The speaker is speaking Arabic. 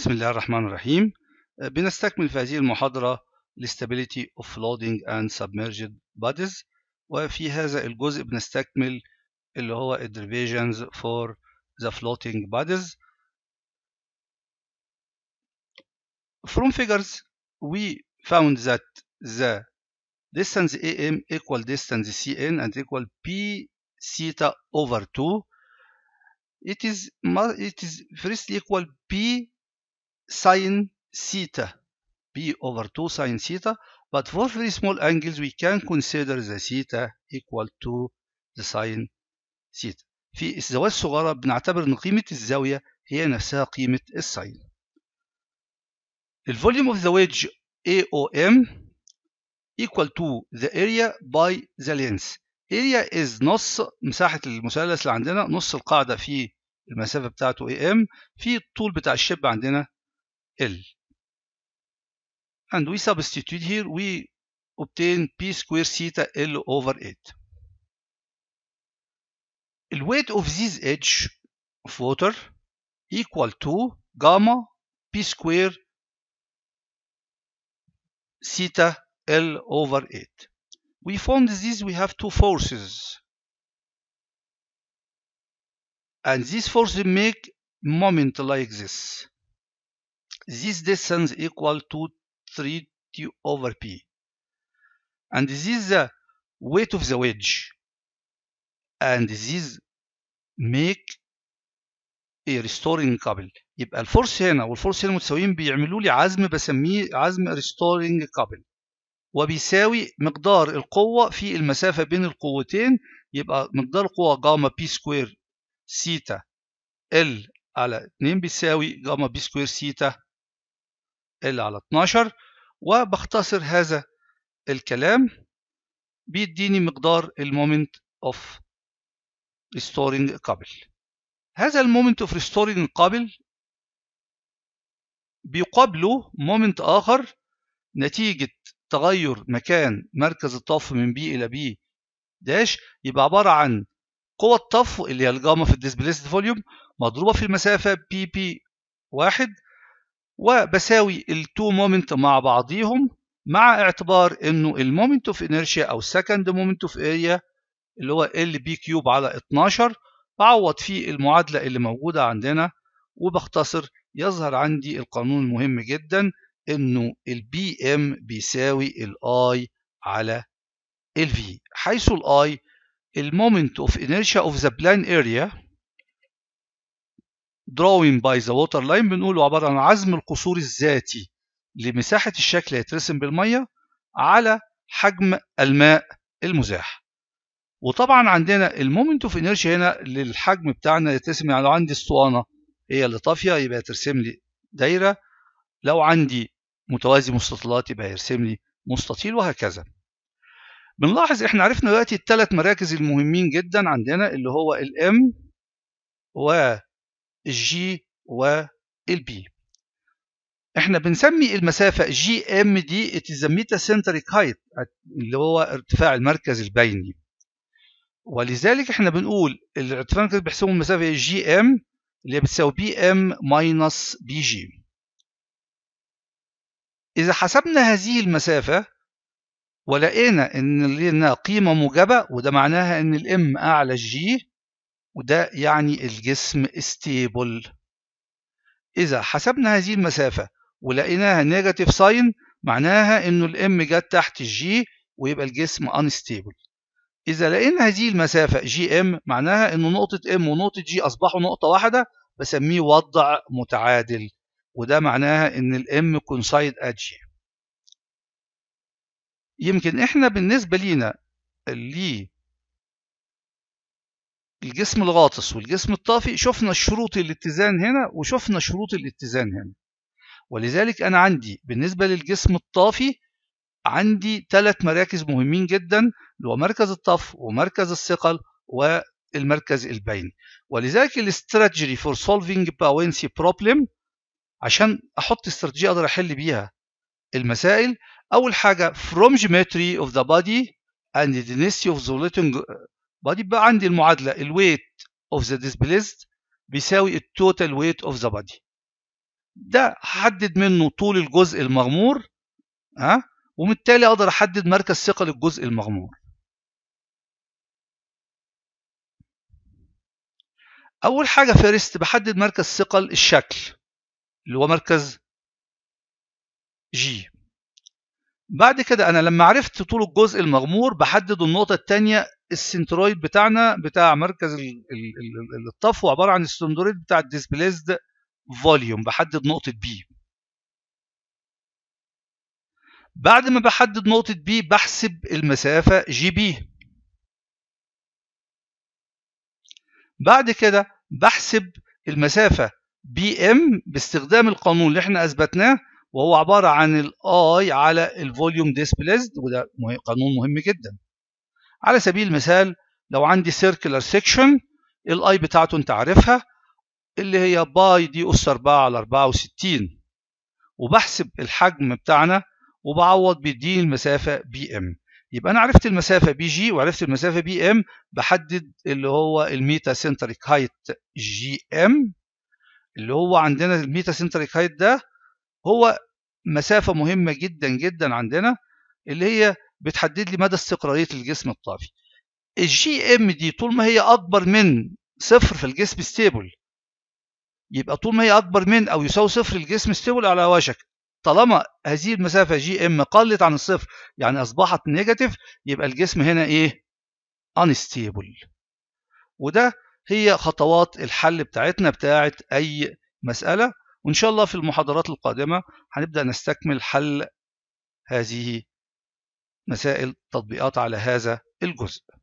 بسم الله الرحمن الرحيم بنستكمل في هذه المحاضرة Stability of floating and submerged bodies وفي هذا الجزء بنستكمل اللي هو derivations for the floating bodies from figures we found that the distance AM equal distance CN and equal P theta over 2 it is it is first equal P sin theta b over 2 sin theta but for very small angles we can consider the theta equal to the sin theta في الزوايا الصغيرة بنعتبر ان قيمة الزاوية هي نفسها قيمة الساين الفوليوم اوف ذا ويدج A O M equal to the area by the length area is نص مساحة المثلث اللي عندنا نص القاعدة في المسافة بتاعته AM في الطول بتاع الشبه عندنا L. And we substitute here, we obtain P square theta L over 8. The weight of this edge of water equal to gamma P square theta L over 8. We found this, we have two forces. And these forces make moment like this. this distance equal to 3 t over p and this is uh, the weight of the wedge and this is make a restoring couple يبقى الفورس هنا والفورس هنا متساويين بيعملوا لي عزم بسميه عزم ريستورنج كابل وبيساوي مقدار القوة في المسافة بين القوتين يبقى مقدار القوة جاما بي سكوير سيتا ال على 2 بيساوي جاما بي سكوير سيتا ال على 12 وبختصر هذا الكلام بيديني مقدار المومنت اوف ريستورنج قابل هذا المومنت اوف ريستورنج قابل بيقابله مومنت اخر نتيجة تغير مكان مركز الطف من بي إلى بي داش يبقى عبارة عن قوة الطف اللي هي الجاما في الديسبليسد فوليوم مضروبة في المسافة بي بي واحد وبساوي التو مومنت مع بعضيهم مع اعتبار انه المومنت اوف انرشيا او سكند مومنت اوف اريا اللي هو ال بي كيوب على 12 بعوض فيه المعادله اللي موجوده عندنا وبختصر يظهر عندي القانون المهم جدا انه البي ام بيساوي الاي على الفي حيث الاي المومنت اوف انرشيا اوف ذا بلان اريا drawing by the water line بنقوله عبارة عن عزم القصور الذاتي لمساحة الشكل هيترسم بالمية على حجم الماء المزاح وطبعا عندنا المومنت اوف انرشيا هنا للحجم بتاعنا يترسم يعني لو عندي اسطوانة هي اللي طافية يبقى ترسم لي دايرة لو عندي متوازي مستطيلات يبقى يرسم لي مستطيل وهكذا بنلاحظ احنا عرفنا دلوقتي الثلاث مراكز المهمين جدا عندنا اللي هو الام و الجي والبي احنا بنسمي المسافة جي ام دي اتزميتا سنتريك هايت اللي هو ارتفاع المركز البيني ولذلك احنا بنقول الارتفاع المركز بيحسبوا المسافة جي ام اللي بتساوي بي ام ماينص بي جي إذا حسبنا هذه المسافة ولقينا إن لنا قيمة موجبة وده معناها إن الام أعلى الجي وده يعني الجسم ستيبل إذا حسبنا هذه المسافة ولقيناها نيجاتيف ساين معناها إنه الإم جت تحت الجي ويبقى الجسم انستيبل إذا لقينا هذه المسافة جي إم معناها إنه نقطة إم ونقطة جي أصبحوا نقطة واحدة بسميه وضع متعادل وده معناها إن الإم كونسايد أت جي يمكن إحنا بالنسبة لينا اللي e الجسم الغاطس والجسم الطافي شفنا شروط الاتزان هنا وشفنا شروط الاتزان هنا ولذلك أنا عندي بالنسبة للجسم الطافي عندي ثلاث مراكز مهمين جدا اللي هو مركز الطف ومركز الثقل والمركز البيني ولذلك الاستراتيجي فور سولفينج باونسي بروبلم عشان احط استراتيجيه اقدر احل بيها المسائل اول حاجه فروم جيومتري اوف ذا body اند density اوف ذا بعدين بقى عندي المعادله الويت اوف ذا displaced بيساوي التوتال ويت اوف ذا بادي ده هحدد منه طول الجزء المغمور ها وبالتالي اقدر احدد مركز ثقل الجزء المغمور اول حاجه فيرست بحدد مركز ثقل الشكل اللي هو مركز جي بعد كده انا لما عرفت طول الجزء المغمور بحدد النقطه الثانيه السنترويد بتاعنا بتاع مركز الطفو عباره عن السنترويد بتاع الديسبليزد فوليوم بحدد نقطه بي بعد ما بحدد نقطه بي بحسب المسافه جي بي بعد كده بحسب المسافه بي ام باستخدام القانون اللي احنا اثبتناه وهو عبارة عن الاي على الفوليوم Displaced وده قانون مهم جدا على سبيل المثال لو عندي سيركلر سيكشن الاي بتاعته انت عارفها اللي هي باي دي اس 4 على 64 وبحسب الحجم بتاعنا وبعوض بيديني المسافة بي ام يبقى انا عرفت المسافة بي جي وعرفت المسافة بي ام بحدد اللي هو الميتا سنتريك هايت جي ام اللي هو عندنا الميتا سنتريك هايت ده هو مسافة مهمة جدا جدا عندنا اللي هي بتحدد لي مدى استقرارية الجسم الطافي الجي ام دي طول ما هي أكبر من صفر في الجسم ستيبل يبقى طول ما هي أكبر من أو يساوي صفر الجسم ستيبل على وشك طالما هذه المسافة جي ام قلت عن الصفر يعني أصبحت نيجاتيف يبقى الجسم هنا إيه؟ انستيبل وده هي خطوات الحل بتاعتنا بتاعت أي مسألة وإن شاء الله في المحاضرات القادمة هنبدأ نستكمل حل هذه مسائل تطبيقات على هذا الجزء